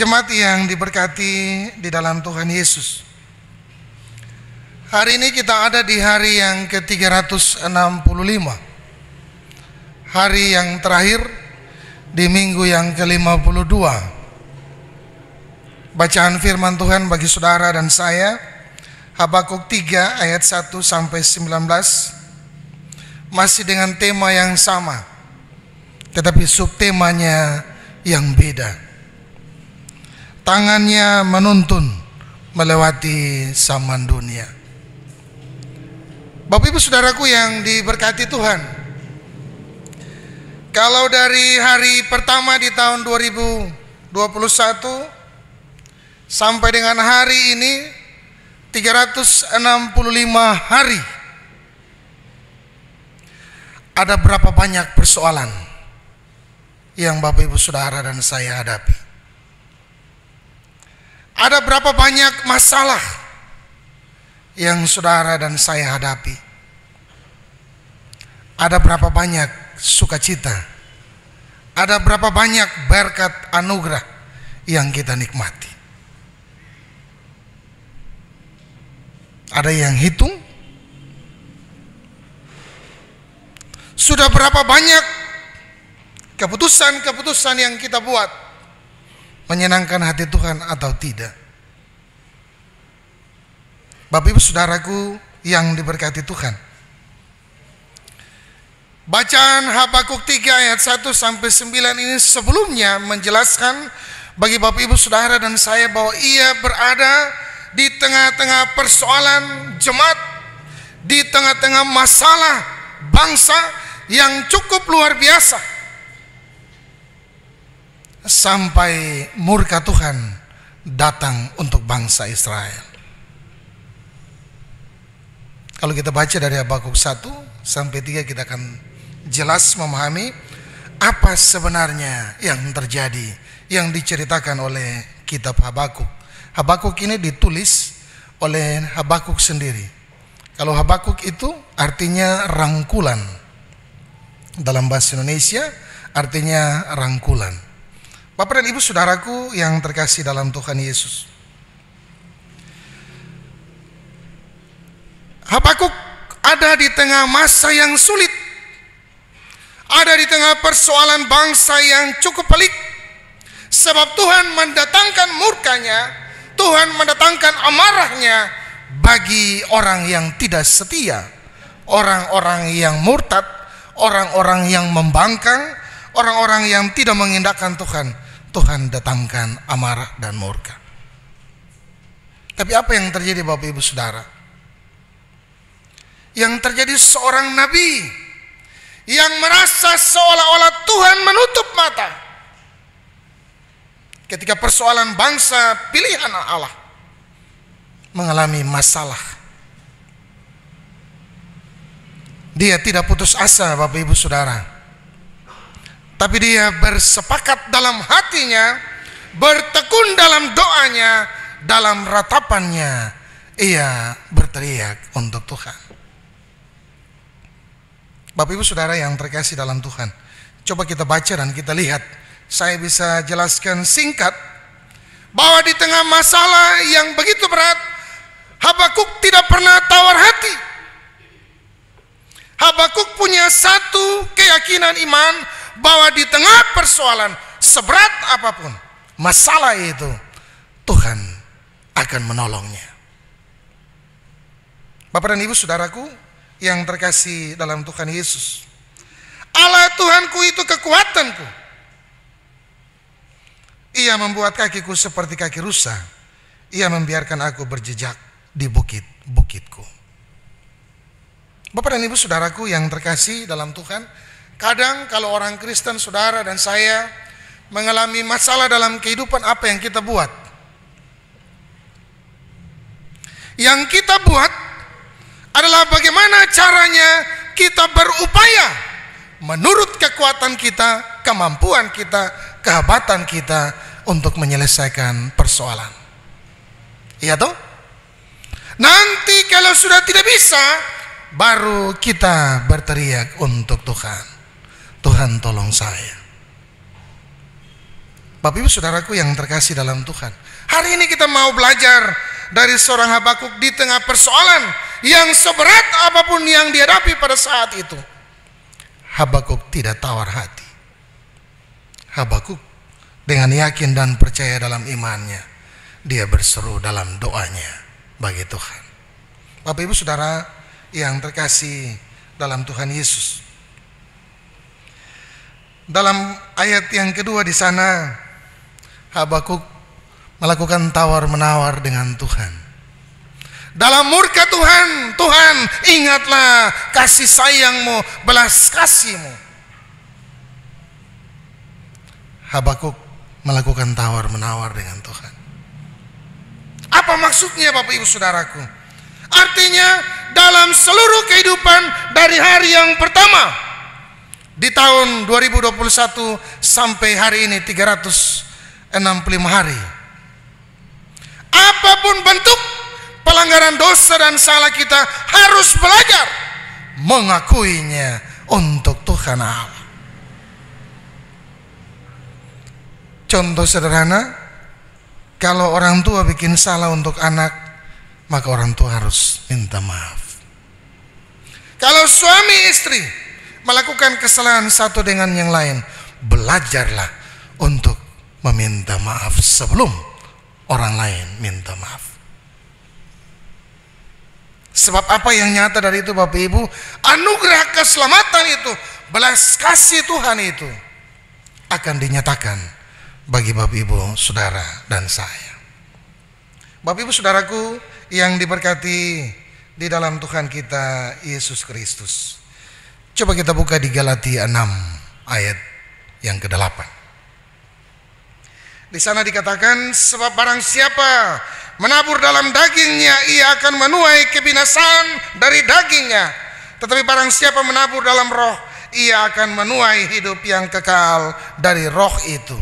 Jemaat yang diberkati di dalam Tuhan Yesus. Hari ini kita ada di hari yang ke-365. Hari yang terakhir di minggu yang ke-52. Bacaan firman Tuhan bagi saudara dan saya Habakuk 3 ayat 1 sampai 19 masih dengan tema yang sama tetapi subtemanya yang beda tangannya menuntun melewati saman dunia. Bapak Ibu Saudaraku yang diberkati Tuhan. Kalau dari hari pertama di tahun 2021 sampai dengan hari ini 365 hari ada berapa banyak persoalan yang Bapak Ibu Saudara dan saya hadapi. Ada berapa banyak masalah yang saudara dan saya hadapi? Ada berapa banyak sukacita? Ada berapa banyak berkat anugerah yang kita nikmati? Ada yang hitung? Sudah berapa banyak keputusan-keputusan yang kita buat? menyenangkan hati Tuhan atau tidak. Bapak Ibu Saudaraku yang diberkati Tuhan. Bacaan Habakuk 3 ayat 1 sampai 9 ini sebelumnya menjelaskan bagi Bapak Ibu Saudara dan saya bahwa ia berada di tengah-tengah persoalan jemaat, di tengah-tengah masalah bangsa yang cukup luar biasa sampai murka Tuhan datang untuk bangsa Israel. Kalau kita baca dari Habakuk 1 sampai 3 kita akan jelas memahami apa sebenarnya yang terjadi yang diceritakan oleh kitab Habakuk. Habakuk ini ditulis oleh Habakuk sendiri. Kalau Habakuk itu artinya rangkulan. Dalam bahasa Indonesia artinya rangkulan. Bapak dan Ibu saudaraku yang terkasih dalam Tuhan Yesus. Habakuk ada di tengah masa yang sulit. Ada di tengah persoalan bangsa yang cukup pelik. Sebab Tuhan mendatangkan murkanya, Tuhan mendatangkan amarahnya bagi orang yang tidak setia, orang-orang yang murtad, orang-orang yang membangkang, orang-orang yang tidak mengindahkan Tuhan Tuhan datangkan amarah dan murka. Tapi apa yang terjadi Bapak Ibu Saudara? Yang terjadi seorang nabi yang merasa seolah-olah Tuhan menutup mata ketika persoalan bangsa pilihan Allah mengalami masalah. Dia tidak putus asa Bapak Ibu Saudara tapi dia bersepakat dalam hatinya, bertekun dalam doanya, dalam ratapannya, ia berteriak untuk Tuhan. Bapak Ibu Saudara yang terkasih dalam Tuhan, coba kita baca dan kita lihat. Saya bisa jelaskan singkat bahwa di tengah masalah yang begitu berat, Habakuk tidak pernah tawar hati. Habakuk punya satu keyakinan iman bahwa di tengah persoalan seberat apapun masalah itu Tuhan akan menolongnya. Bapak dan Ibu saudaraku yang terkasih dalam Tuhan Yesus. Allah Tuhanku itu kekuatanku. Ia membuat kakiku seperti kaki rusa. Ia membiarkan aku berjejak di bukit-bukitku. Bapak dan Ibu saudaraku yang terkasih dalam Tuhan, Kadang kalau orang Kristen, saudara dan saya mengalami masalah dalam kehidupan apa yang kita buat. Yang kita buat adalah bagaimana caranya kita berupaya menurut kekuatan kita, kemampuan kita, kehebatan kita untuk menyelesaikan persoalan. Iya toh? Nanti kalau sudah tidak bisa, baru kita berteriak untuk Tuhan. Tuhan tolong saya. Bapak ibu saudaraku yang terkasih dalam Tuhan. Hari ini kita mau belajar dari seorang Habakuk di tengah persoalan yang seberat apapun yang dihadapi pada saat itu. Habakuk tidak tawar hati. Habakuk dengan yakin dan percaya dalam imannya, dia berseru dalam doanya bagi Tuhan. Bapak Ibu Saudara yang terkasih dalam Tuhan Yesus dalam ayat yang kedua di sana Habakuk melakukan tawar-menawar dengan Tuhan. Dalam murka Tuhan, Tuhan ingatlah kasih sayangmu, belas kasihmu. Habakuk melakukan tawar-menawar dengan Tuhan. Apa maksudnya Bapak Ibu Saudaraku? Artinya dalam seluruh kehidupan dari hari yang pertama di tahun 2021 sampai hari ini 365 hari apapun bentuk pelanggaran dosa dan salah kita harus belajar mengakuinya untuk Tuhan Allah contoh sederhana kalau orang tua bikin salah untuk anak maka orang tua harus minta maaf kalau suami istri melakukan kesalahan satu dengan yang lain, belajarlah untuk meminta maaf sebelum orang lain minta maaf. Sebab apa yang nyata dari itu Bapak Ibu? Anugerah keselamatan itu, belas kasih Tuhan itu akan dinyatakan bagi Bapak Ibu, Saudara dan saya. Bapak Ibu Saudaraku yang diberkati di dalam Tuhan kita Yesus Kristus. Coba kita buka di Galatia 6 ayat yang ke-8. Di sana dikatakan sebab barang siapa menabur dalam dagingnya ia akan menuai kebinasaan dari dagingnya. Tetapi barang siapa menabur dalam roh ia akan menuai hidup yang kekal dari roh itu.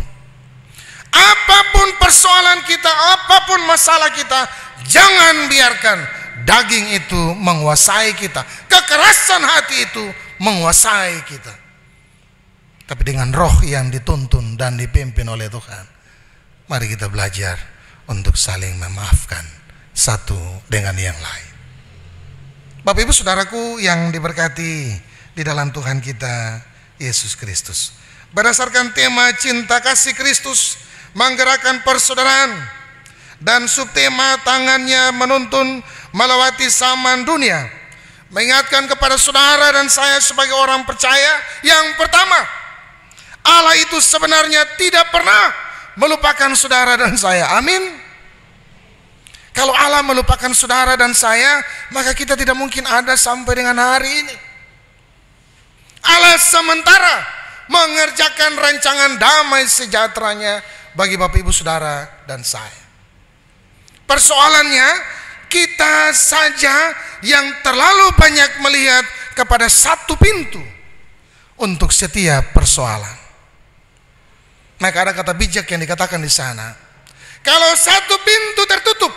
Apapun persoalan kita, apapun masalah kita, jangan biarkan daging itu menguasai kita. Kekerasan hati itu menguasai kita. Tapi dengan roh yang dituntun dan dipimpin oleh Tuhan. Mari kita belajar untuk saling memaafkan satu dengan yang lain. Bapak Ibu Saudaraku yang diberkati di dalam Tuhan kita Yesus Kristus. Berdasarkan tema cinta kasih Kristus menggerakkan persaudaraan dan subtema tangannya menuntun melewati zaman dunia mengingatkan kepada saudara dan saya sebagai orang percaya yang pertama Allah itu sebenarnya tidak pernah melupakan saudara dan saya amin kalau Allah melupakan saudara dan saya maka kita tidak mungkin ada sampai dengan hari ini Allah sementara mengerjakan rancangan damai sejahteranya bagi Bapak Ibu Saudara dan saya persoalannya kita saja yang terlalu banyak melihat kepada satu pintu untuk setiap persoalan. Maka ada kata bijak yang dikatakan di sana. Kalau satu pintu tertutup,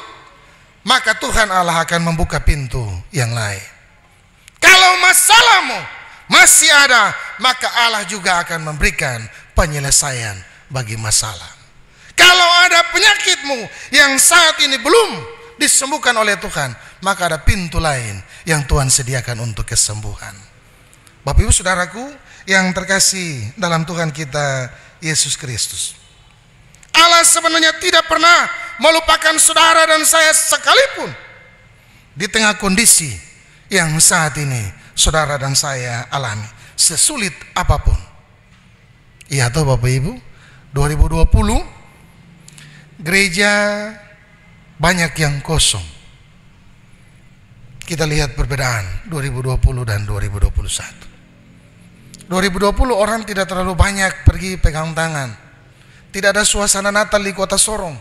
maka Tuhan Allah akan membuka pintu yang lain. Kalau masalahmu masih ada, maka Allah juga akan memberikan penyelesaian bagi masalah. Kalau ada penyakitmu yang saat ini belum disembuhkan oleh Tuhan, maka ada pintu lain yang Tuhan sediakan untuk kesembuhan. Bapak Ibu Saudaraku yang terkasih dalam Tuhan kita Yesus Kristus. Allah sebenarnya tidak pernah melupakan saudara dan saya sekalipun di tengah kondisi yang saat ini saudara dan saya alami sesulit apapun. Iya toh Bapak Ibu, 2020 gereja banyak yang kosong. Kita lihat perbedaan 2020 dan 2021. 2020 orang tidak terlalu banyak pergi pegang tangan. Tidak ada suasana Natal di kota Sorong.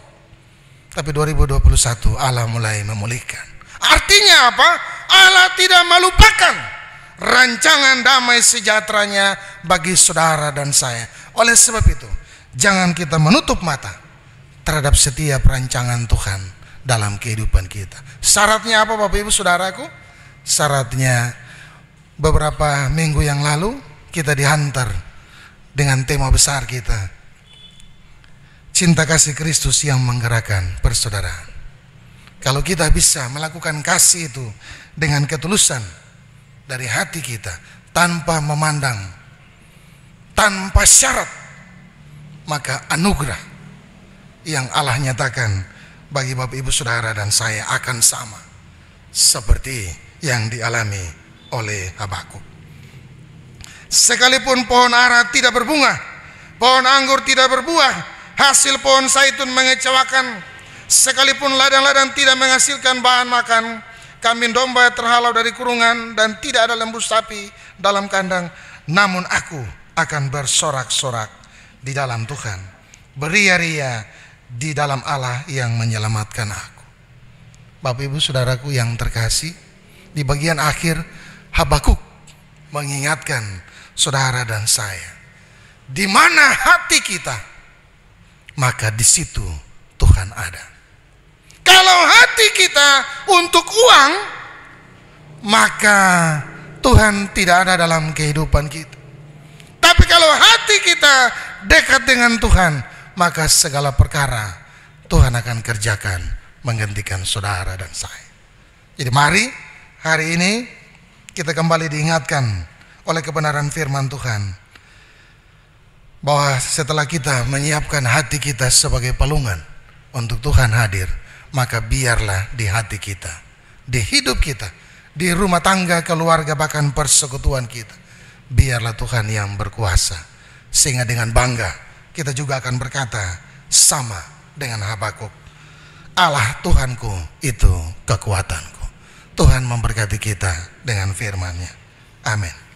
Tapi 2021 Allah mulai memulihkan. Artinya apa? Allah tidak melupakan rancangan damai sejahteranya bagi saudara dan saya. Oleh sebab itu, jangan kita menutup mata terhadap setiap rancangan Tuhan dalam kehidupan kita. Syaratnya apa Bapak Ibu Saudaraku? Syaratnya beberapa minggu yang lalu kita dihantar dengan tema besar kita. Cinta kasih Kristus yang menggerakkan persaudaraan. Kalau kita bisa melakukan kasih itu dengan ketulusan dari hati kita tanpa memandang tanpa syarat maka anugerah yang Allah nyatakan bagi Bapak Ibu Saudara dan saya akan sama seperti yang dialami oleh Habakuk. Sekalipun pohon ara tidak berbunga, pohon anggur tidak berbuah, hasil pohon zaitun mengecewakan. Sekalipun ladang-ladang tidak menghasilkan bahan makan, kambing domba terhalau dari kurungan dan tidak ada lembu sapi dalam kandang, namun aku akan bersorak-sorak di dalam Tuhan. Beria-ria di dalam Allah yang menyelamatkan aku. Bapak Ibu Saudaraku yang terkasih, di bagian akhir Habakuk mengingatkan saudara dan saya, di mana hati kita, maka di situ Tuhan ada. Kalau hati kita untuk uang, maka Tuhan tidak ada dalam kehidupan kita. Tapi kalau hati kita dekat dengan Tuhan, maka segala perkara Tuhan akan kerjakan menggantikan saudara dan saya. Jadi mari hari ini kita kembali diingatkan oleh kebenaran firman Tuhan bahwa setelah kita menyiapkan hati kita sebagai pelungan untuk Tuhan hadir, maka biarlah di hati kita, di hidup kita, di rumah tangga, keluarga, bahkan persekutuan kita. Biarlah Tuhan yang berkuasa, sehingga dengan bangga kita juga akan berkata sama dengan Habakuk. Allah Tuhanku itu kekuatanku. Tuhan memberkati kita dengan firman-Nya. Amin.